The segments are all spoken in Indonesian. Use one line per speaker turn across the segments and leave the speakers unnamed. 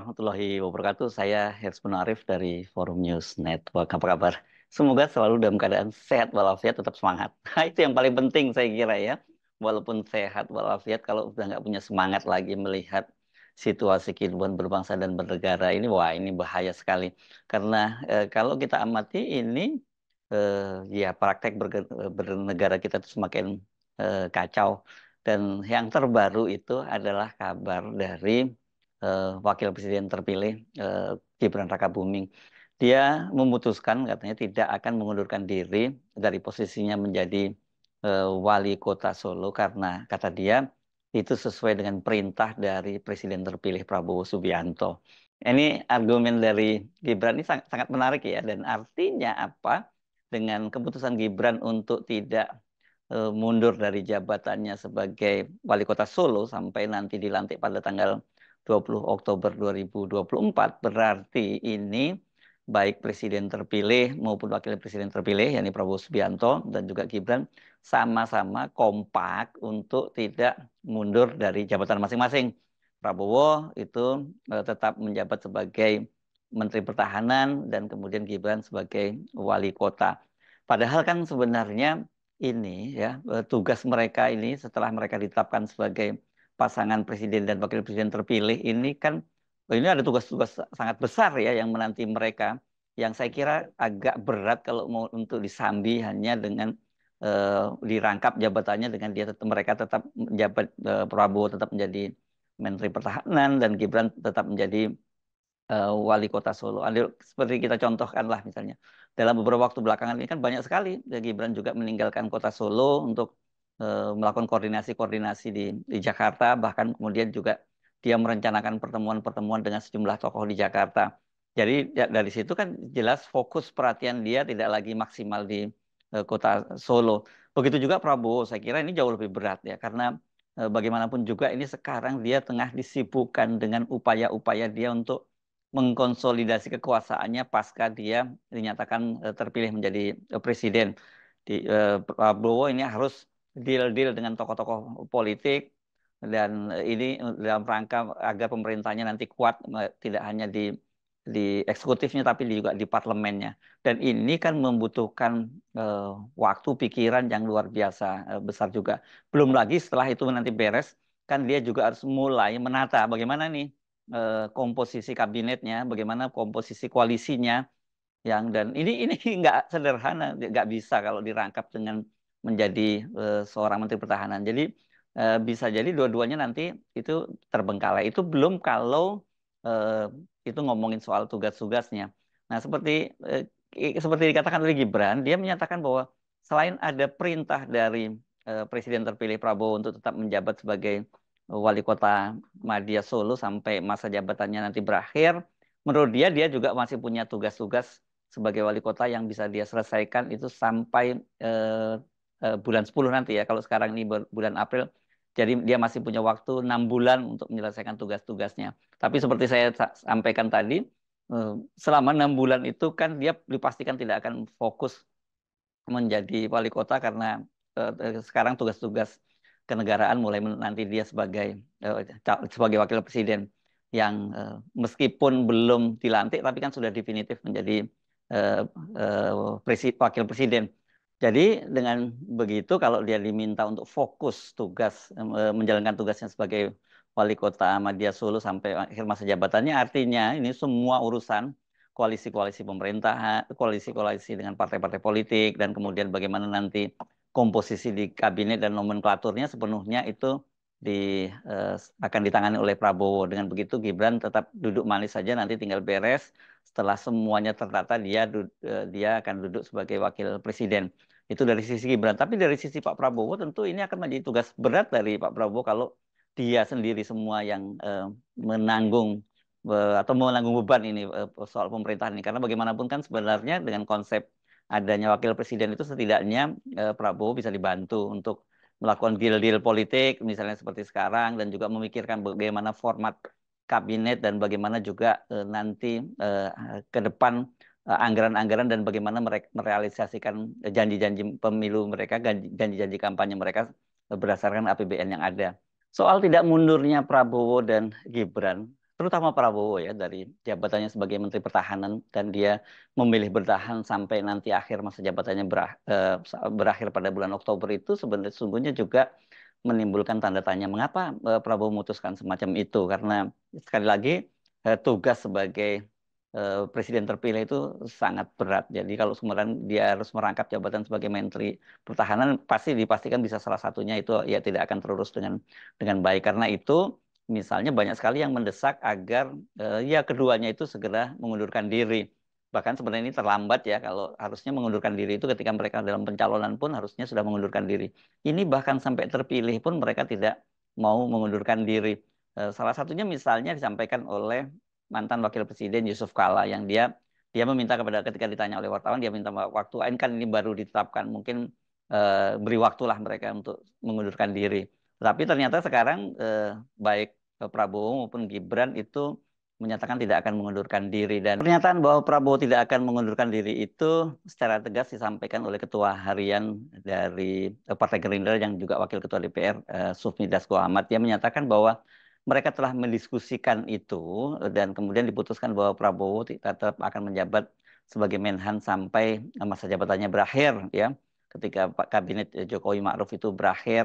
warahmatullahi wabarakatuh. Saya Hesbun Arif dari Forum News Network. Apa kabar? Semoga selalu dalam keadaan sehat walafiat, tetap semangat. Nah, itu yang paling penting saya kira ya. Walaupun sehat walafiat, kalau sudah nggak punya semangat lagi melihat situasi kehidupan berbangsa dan bernegara ini, wah ini bahaya sekali. Karena eh, kalau kita amati ini, eh, ya praktek eh, bernegara kita itu semakin eh, kacau. Dan yang terbaru itu adalah kabar dari uh, wakil presiden terpilih uh, Gibran Raka Buming. Dia memutuskan katanya tidak akan mengundurkan diri dari posisinya menjadi uh, wali kota Solo karena kata dia itu sesuai dengan perintah dari presiden terpilih Prabowo Subianto. Ini argumen dari Gibran ini sangat, sangat menarik ya dan artinya apa dengan keputusan Gibran untuk tidak mundur dari jabatannya sebagai wali kota Solo sampai nanti dilantik pada tanggal 20 Oktober 2024 berarti ini baik presiden terpilih maupun wakil presiden terpilih yakni Prabowo Subianto dan juga Gibran sama-sama kompak untuk tidak mundur dari jabatan masing-masing. Prabowo itu e, tetap menjabat sebagai Menteri Pertahanan dan kemudian Gibran sebagai wali kota. Padahal kan sebenarnya ini ya e, tugas mereka ini setelah mereka ditetapkan sebagai pasangan presiden dan wakil presiden terpilih ini kan oh, ini ada tugas-tugas sangat besar ya yang menanti mereka yang saya kira agak berat kalau mau untuk disambi hanya dengan uh, dirangkap jabatannya dengan dia tetap mereka tetap menjabat uh, Prabowo tetap menjadi Menteri Pertahanan dan Gibran tetap menjadi uh, wali kota Solo. Andil, seperti kita contohkanlah misalnya dalam beberapa waktu belakangan ini kan banyak sekali ya, Gibran juga meninggalkan kota Solo untuk Eh, melakukan koordinasi-koordinasi di, di Jakarta, bahkan kemudian juga dia merencanakan pertemuan-pertemuan dengan sejumlah tokoh di Jakarta. Jadi ya, dari situ kan jelas fokus perhatian dia tidak lagi maksimal di uh, kota Solo. Begitu juga Prabowo, saya kira ini jauh lebih berat ya, karena uh, bagaimanapun juga ini sekarang dia tengah disibukkan dengan upaya-upaya dia untuk mengkonsolidasi kekuasaannya pasca dia dinyatakan terpilih menjadi presiden. Di, Prabowo ini harus deal-deal dengan tokoh-tokoh politik dan eh, ini eh, dalam rangka agar pemerintahnya nanti kuat tidak hanya di di eksekutifnya tapi juga di parlemennya dan ini kan membutuhkan uh, waktu pikiran yang luar biasa uh, besar juga belum lagi setelah itu nanti beres kan dia juga harus mulai menata bagaimana nih uh, komposisi kabinetnya bagaimana komposisi koalisinya yang dan ini ini nggak sederhana nggak bisa kalau dirangkap dengan menjadi eh, seorang menteri pertahanan. Jadi eh, bisa jadi dua-duanya nanti itu terbengkalai. Itu belum kalau eh, itu ngomongin soal tugas-tugasnya. Nah, seperti seperti dikatakan oleh Gibran, dia menyatakan bahwa selain ada perintah dari presiden terpilih Prabowo untuk tetap menjabat sebagai wali kota Madia Solo sampai masa jabatannya nanti berakhir, menurut dia dia juga masih punya tugas-tugas sebagai wali kota yang bisa dia selesaikan itu sampai eh, Eh, bulan 10 nanti ya. Kalau sekarang ini bulan April, jadi dia masih punya waktu enam bulan untuk menyelesaikan tugas-tugasnya. Tapi seperti saya sampaikan tadi, eh, selama enam bulan itu kan dia dipastikan tidak akan fokus menjadi wali kota karena eh, sekarang tugas-tugas kenegaraan mulai nanti dia sebagai sebagai wakil presiden yang meskipun belum dilantik tapi kan sudah definitif menjadi presi wakil presiden. Jadi dengan begitu kalau dia diminta untuk fokus tugas eh, menjalankan tugasnya sebagai wali kota Madia Solo sampai akhir masa jabatannya artinya ini semua urusan koalisi-koalisi pemerintah, koalisi-koalisi dengan partai-partai politik dan kemudian bagaimana nanti komposisi di kabinet dan nomenklaturnya sepenuhnya itu di, eh, akan ditangani oleh Prabowo. Dengan begitu Gibran tetap duduk manis saja nanti tinggal beres setelah semuanya tertata dia eh, dia akan duduk sebagai wakil presiden. Itu dari sisi Gibran. Tapi dari sisi Pak Prabowo tentu ini akan menjadi tugas berat dari Pak Prabowo kalau dia sendiri semua yang uh, menanggung uh, atau menanggung beban ini uh, soal pemerintahan ini. Karena bagaimanapun kan sebenarnya dengan konsep adanya wakil presiden itu setidaknya uh, Prabowo bisa dibantu untuk melakukan deal-deal politik misalnya seperti sekarang dan juga memikirkan bagaimana format kabinet dan bagaimana juga uh, nanti uh, ke depan Eh, anggaran-anggaran dan bagaimana mereka merealisasikan janji-janji pemilu mereka, janji-janji kampanye mereka berdasarkan APBN yang ada. Soal tidak mundurnya Prabowo dan Gibran, terutama Prabowo ya dari jabatannya sebagai Menteri Pertahanan dan dia memilih bertahan sampai nanti akhir masa jabatannya eh, berakhir pada bulan Oktober itu sebenarnya sungguhnya juga menimbulkan tanda tanya mengapa eh, Prabowo memutuskan semacam itu karena sekali lagi tugas sebagai Eh, presiden terpilih itu sangat berat. Jadi kalau kemudian dia harus merangkap jabatan sebagai menteri pertahanan, pasti dipastikan bisa salah satunya itu ya tidak akan terurus dengan dengan baik. Karena itu misalnya banyak sekali yang mendesak agar eh, ya keduanya itu segera mengundurkan diri bahkan sebenarnya ini terlambat ya kalau harusnya mengundurkan diri itu ketika mereka dalam pencalonan pun harusnya sudah mengundurkan diri. Ini bahkan sampai terpilih pun mereka tidak mau mengundurkan diri. Eh, salah satunya misalnya disampaikan oleh mantan wakil presiden Yusuf Kala yang dia dia meminta kepada ketika ditanya oleh wartawan dia minta waktu ini kan ini baru ditetapkan mungkin eh, beri waktulah mereka untuk mengundurkan diri. Tapi ternyata sekarang eh, baik Prabowo maupun Gibran itu menyatakan tidak akan mengundurkan diri dan pernyataan bahwa Prabowo tidak akan mengundurkan diri itu secara tegas disampaikan oleh ketua harian dari eh, Partai Gerindra yang juga wakil ketua DPR eh, Sufmi Dasko Ahmad yang menyatakan bahwa mereka telah mendiskusikan itu dan kemudian diputuskan bahwa Prabowo tetap akan menjabat sebagai Menhan sampai eh, masa jabatannya berakhir ya ketika Pak kabinet eh, Jokowi Ma'ruf itu berakhir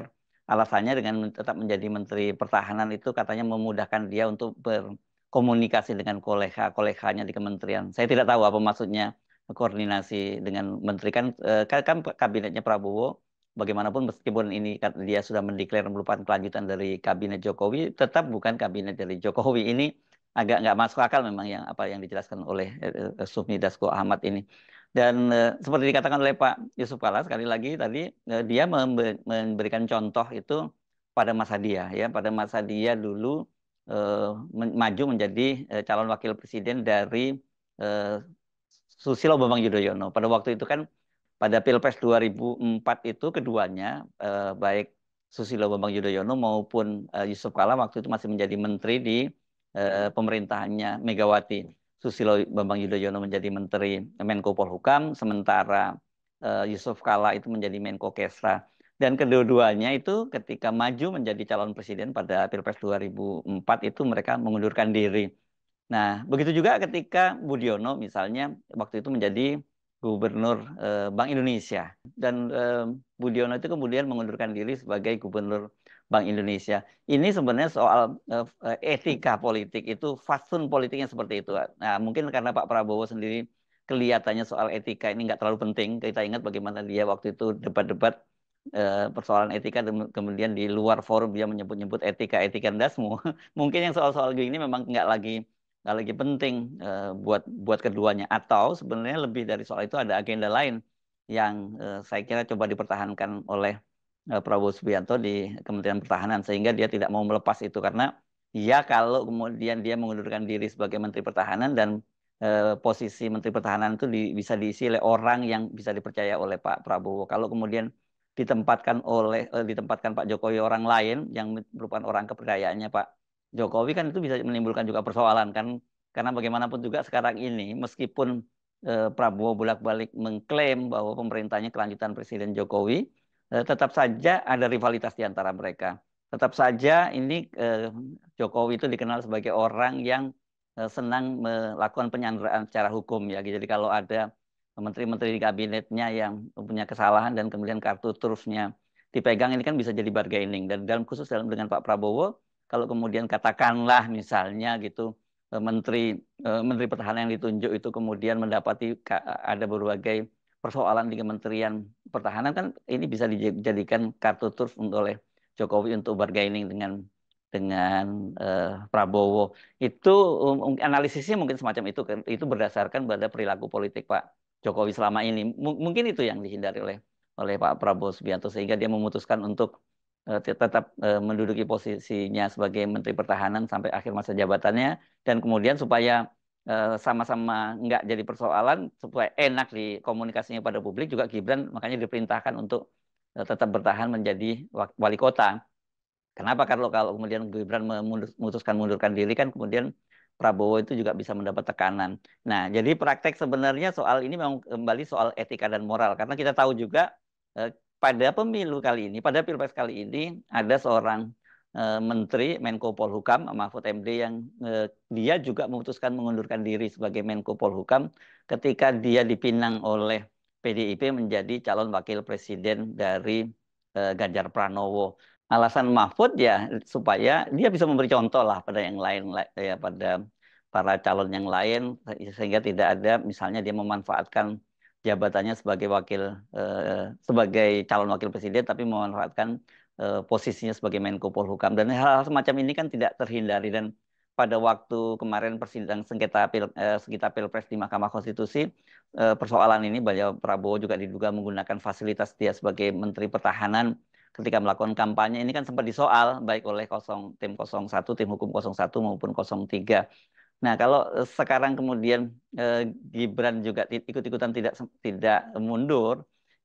alasannya dengan tetap menjadi menteri pertahanan itu katanya memudahkan dia untuk berkomunikasi dengan kolega-koleganya di kementerian. Saya tidak tahu apa maksudnya koordinasi dengan menteri kan eh, kan, kan kabinetnya Prabowo bagaimanapun meskipun ini kan dia sudah mendeklarasi merupakan kelanjutan dari kabinet Jokowi, tetap bukan kabinet dari Jokowi ini agak nggak masuk akal memang yang apa yang dijelaskan oleh eh, eh Sufmi Dasko Ahmad ini. Dan eh, seperti dikatakan oleh Pak Yusuf Kala sekali lagi tadi eh, dia memberikan contoh itu pada masa dia ya pada masa dia dulu eh, maju menjadi eh, calon wakil presiden dari eh, Susilo Bambang Yudhoyono. Pada waktu itu kan pada Pilpres 2004 itu keduanya eh, baik Susilo Bambang Yudhoyono maupun eh, Yusuf Kala waktu itu masih menjadi menteri di eh, pemerintahannya Megawati. Susilo Bambang Yudhoyono menjadi menteri Menko Polhukam sementara eh, Yusuf Kala itu menjadi Menko Kesra. Dan kedua-duanya itu ketika maju menjadi calon presiden pada Pilpres 2004 itu mereka mengundurkan diri. Nah, begitu juga ketika Budiono misalnya waktu itu menjadi Gubernur eh, Bank Indonesia dan eh, Budiono itu kemudian mengundurkan diri sebagai Gubernur Bank Indonesia. Ini sebenarnya soal eh, etika politik itu fasun politiknya seperti itu. Nah, mungkin karena Pak Prabowo sendiri kelihatannya soal etika ini nggak terlalu penting. Kita ingat bagaimana dia waktu itu debat-debat eh, persoalan etika kemudian di luar forum dia menyebut-nyebut etika etika dasmu. mungkin yang soal-soal gini memang nggak lagi nggak lagi penting uh, buat buat keduanya. Atau sebenarnya lebih dari soal itu ada agenda lain yang uh, saya kira coba dipertahankan oleh uh, Prabowo Subianto di Kementerian Pertahanan sehingga dia tidak mau melepas itu karena ya kalau kemudian dia mengundurkan diri sebagai Menteri Pertahanan dan posisi Menteri Pertahanan itu di, bisa diisi oleh orang yang bisa dipercaya oleh Pak Prabowo. Kalau kemudian ditempatkan oleh ditempatkan Pak Jokowi orang lain yang merupakan orang kepercayaannya Pak Jokowi kan itu bisa menimbulkan juga persoalan kan karena bagaimanapun juga sekarang ini meskipun eh, Prabowo bolak-balik mengklaim bahwa pemerintahnya kelanjutan Presiden Jokowi eh, tetap saja ada rivalitas di antara mereka tetap saja ini eh, Jokowi itu dikenal sebagai orang yang eh, senang melakukan penyanderaan secara hukum ya jadi kalau ada menteri-menteri di kabinetnya yang punya kesalahan dan kemudian kartu trufnya dipegang ini kan bisa jadi bargaining dan dalam khusus dalam dengan Pak Prabowo kalau kemudian katakanlah misalnya gitu eh, menteri eh, menteri pertahanan yang ditunjuk itu kemudian mendapati ada berbagai persoalan di Kementerian Pertahanan kan ini bisa dijadikan kartu turf oleh Jokowi untuk bargaining dengan dengan uh, Prabowo itu um, analisisnya mungkin semacam itu kan. itu berdasarkan pada perilaku politik Pak Jokowi selama ini M mungkin itu yang dihindari oleh oleh Pak Prabowo Subianto sehingga dia memutuskan untuk Eh, tetap eh, menduduki posisinya sebagai Menteri Pertahanan sampai akhir masa jabatannya dan kemudian supaya eh, sama-sama nggak jadi persoalan supaya enak di komunikasinya pada publik juga Gibran makanya diperintahkan untuk tetap bertahan menjadi wali kota. Kenapa Karena kalau kemudian Gibran memutuskan mundurkan diri kan kemudian Prabowo itu juga bisa mendapat tekanan. Nah, jadi praktek sebenarnya soal ini memang kembali soal etika dan moral karena kita tahu juga pada pemilu kali ini, pada pilpres kali ini ada seorang e, menteri Menko Polhukam Mahfud MD yang e, dia juga memutuskan mengundurkan diri sebagai Menko Polhukam ketika dia dipinang oleh PDIP menjadi calon wakil presiden dari e, Ganjar Pranowo. Alasan Mahfud ya supaya dia bisa memberi contoh lah pada yang lain ya pada para calon yang lain sehingga tidak ada misalnya dia memanfaatkan jabatannya sebagai wakil eh, sebagai calon wakil presiden tapi memanfaatkan eh, posisinya sebagai Menko Polhukam dan hal-hal semacam ini kan tidak terhindari dan pada waktu kemarin persidangan sengketa pil, eh, sengketa pilpres di Mahkamah Konstitusi eh, persoalan ini banyak Prabowo juga diduga menggunakan fasilitas dia sebagai Menteri Pertahanan ketika melakukan kampanye ini kan sempat disoal baik oleh kosong tim 01 tim hukum 01 maupun 03 Nah, kalau eh, sekarang kemudian eh, Gibran juga ikut-ikutan tidak tidak mundur,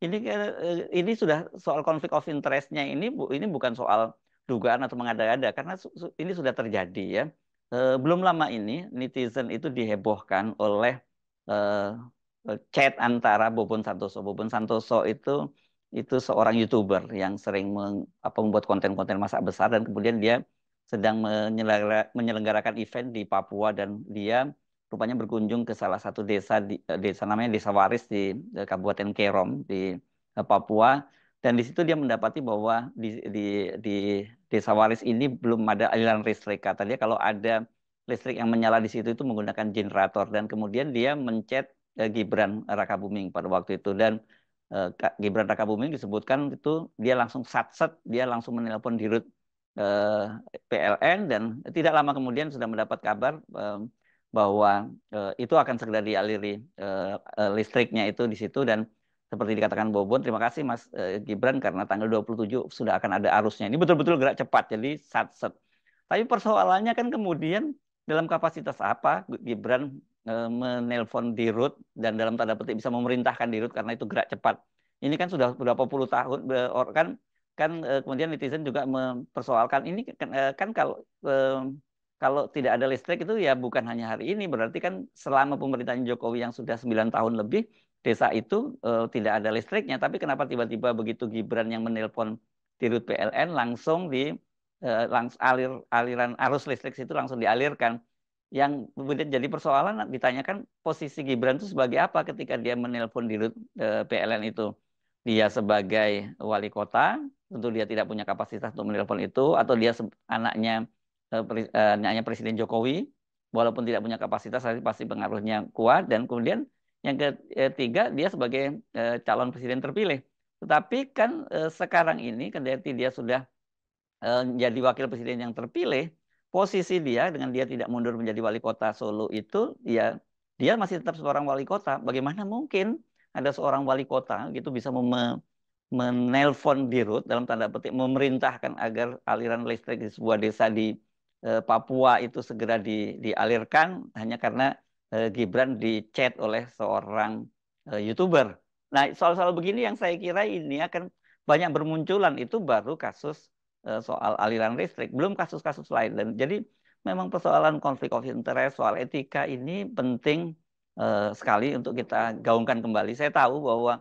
ini eh, ini sudah soal konflik of interestnya ini bu, ini bukan soal dugaan atau mengada-ada karena su, su, ini sudah terjadi ya. Eh, belum lama ini netizen itu dihebohkan oleh eh, eh chat antara Bobon Santoso. Bobon Santoso itu itu seorang youtuber yang sering meng, apa, membuat konten-konten masak besar dan kemudian dia sedang menyelenggarakan event di Papua dan dia rupanya berkunjung ke salah satu desa di, eh, desa namanya Desa Waris di eh, Kabupaten Kerom di eh, Papua dan di situ dia mendapati bahwa di, di, di Desa Waris ini belum ada aliran listrik katanya kalau ada listrik yang menyala di situ itu menggunakan generator dan kemudian dia mencet Gibran Rakabuming pada waktu itu dan Gibran Rakabuming disebutkan itu dia langsung sat sat dia langsung menelpon Dirut Eh, PLN dan tidak lama kemudian sudah mendapat kabar eh, bahwa eh, itu akan segera dialiri listriknya itu di situ dan seperti dikatakan Bobon, terima kasih Mas Gibran karena tanggal 27 sudah akan ada arusnya. Ini betul-betul gerak cepat, jadi satset. Tapi persoalannya kan kemudian dalam kapasitas apa Gibran menelpon Dirut dan dalam tanda petik bisa memerintahkan Dirut karena itu gerak cepat. Ini kan sudah berapa puluh tahun, kan kan eh, kemudian netizen juga mempersoalkan ini kan, eh, kan kalau eh, kalau tidak ada listrik itu ya bukan hanya hari ini berarti kan selama pemerintahan Jokowi yang sudah 9 tahun lebih desa itu uh, tidak ada listriknya tapi kenapa tiba-tiba begitu Gibran yang menelpon dirut PLN langsung di uh, langs alir aliran arus listrik itu langsung dialirkan yang kemudian jadi persoalan ditanyakan posisi Gibran itu sebagai apa ketika dia menelpon dirut uh, PLN itu dia sebagai wali kota, tentu dia tidak punya kapasitas untuk menelpon itu, atau dia anaknya eh, eh, anaknya Presiden Jokowi, walaupun tidak punya kapasitas, pasti pengaruhnya kuat. Dan kemudian yang ketiga, dia sebagai eh, calon presiden terpilih. Tetapi kan eh, sekarang ini, kendati dia sudah menjadi wakil presiden yang terpilih, posisi dia dengan dia tidak mundur menjadi wali kota Solo itu, dia ya, dia masih tetap seorang wali kota. Bagaimana mungkin ada seorang wali kota gitu bisa menelpon Dirut dalam tanda petik memerintahkan agar aliran listrik di sebuah desa di eh, Papua itu segera di, dialirkan hanya karena eh, Gibran dicat oleh seorang eh, youtuber. Nah soal-soal begini yang saya kira ini akan banyak bermunculan itu baru kasus eh, soal aliran listrik, belum kasus-kasus lain. Dan jadi memang persoalan konflik of interest, soal etika ini penting Eh, sekali untuk kita gaungkan kembali. Saya tahu bahwa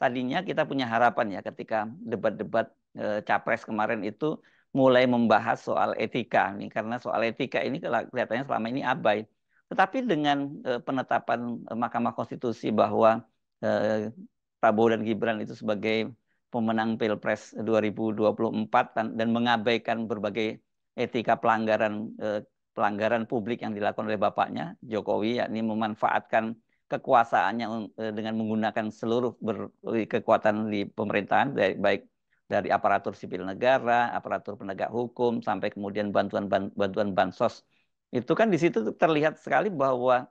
tadinya kita punya harapan ya ketika debat-debat eh, capres kemarin itu mulai membahas soal etika nih karena soal etika ini kelihatannya selama ini abai. Tetapi dengan eh, penetapan Mahkamah Konstitusi bahwa Prabowo dan Gibran itu sebagai pemenang Pilpres 2024 dan, mengabaikan berbagai etika pelanggaran pelanggaran publik yang dilakukan oleh bapaknya Jokowi yakni memanfaatkan kekuasaannya e, dengan menggunakan seluruh e, kekuatan di pemerintahan baik dari aparatur sipil negara, aparatur penegak hukum sampai kemudian bantuan-bantuan bansos. Itu kan di situ terlihat sekali bahwa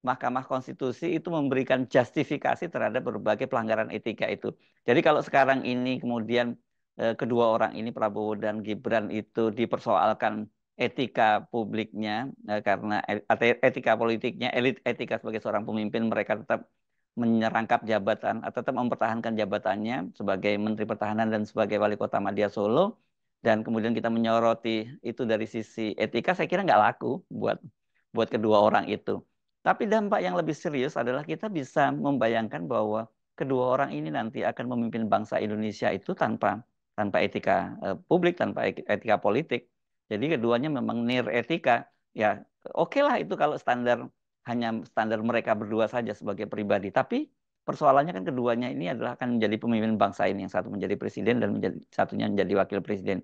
Mahkamah Konstitusi itu memberikan justifikasi terhadap berbagai pelanggaran etika itu. Jadi kalau sekarang ini kemudian e, kedua orang ini Prabowo dan Gibran itu dipersoalkan etika publiknya e, karena e, etika politiknya elit etika sebagai seorang pemimpin mereka tetap menyerangkap jabatan atau tetap mempertahankan jabatannya sebagai menteri pertahanan dan sebagai wali kota Madia Solo dan kemudian kita menyoroti itu dari sisi etika saya kira nggak laku buat buat kedua orang itu tapi dampak yang lebih serius adalah kita bisa membayangkan bahwa kedua orang ini nanti akan memimpin bangsa Indonesia itu tanpa tanpa etika e, publik tanpa etika politik jadi keduanya memang near etika. Ya oke okay lah itu kalau standar hanya standar mereka berdua saja sebagai pribadi. Tapi persoalannya kan keduanya ini adalah akan menjadi pemimpin bangsa ini yang satu menjadi presiden dan menjadi satunya menjadi wakil presiden.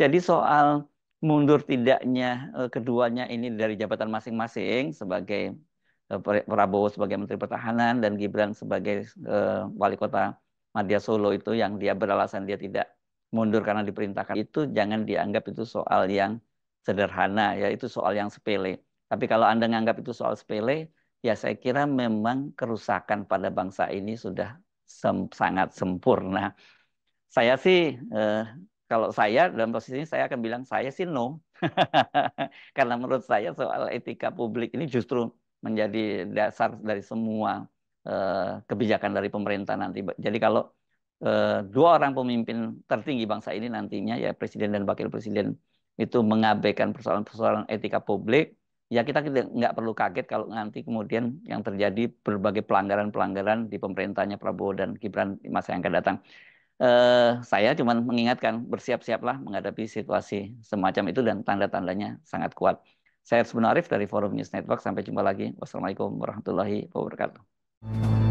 Jadi soal mundur tidaknya eh, keduanya ini dari jabatan masing-masing sebagai eh, Prabowo sebagai Menteri Pertahanan dan Gibran sebagai eh, wali kota Madia Solo itu yang dia beralasan dia tidak mundur karena diperintahkan itu jangan dianggap itu soal yang sederhana ya itu soal yang sepele. Tapi kalau Anda menganggap itu soal sepele, ya saya kira memang kerusakan pada bangsa ini sudah sem sangat sempurna. Saya sih eh, kalau saya dalam posisi ini saya akan bilang saya sih no. Karena menurut saya soal etika publik ini justru menjadi dasar dari semua eh, kebijakan dari pemerintah nanti. Jadi kalau Eh, dua orang pemimpin tertinggi bangsa ini nantinya ya presiden dan wakil presiden itu mengabaikan persoalan-persoalan etika publik ya kita nggak perlu kaget kalau nanti kemudian yang terjadi berbagai pelanggaran-pelanggaran di pemerintahnya Prabowo dan Gibran di masa yang akan datang. Eh, saya cuma mengingatkan bersiap-siaplah menghadapi situasi semacam itu dan tanda-tandanya sangat kuat. Saya Arif dari Forum News Network. Sampai jumpa lagi. Wassalamualaikum warahmatullahi wabarakatuh.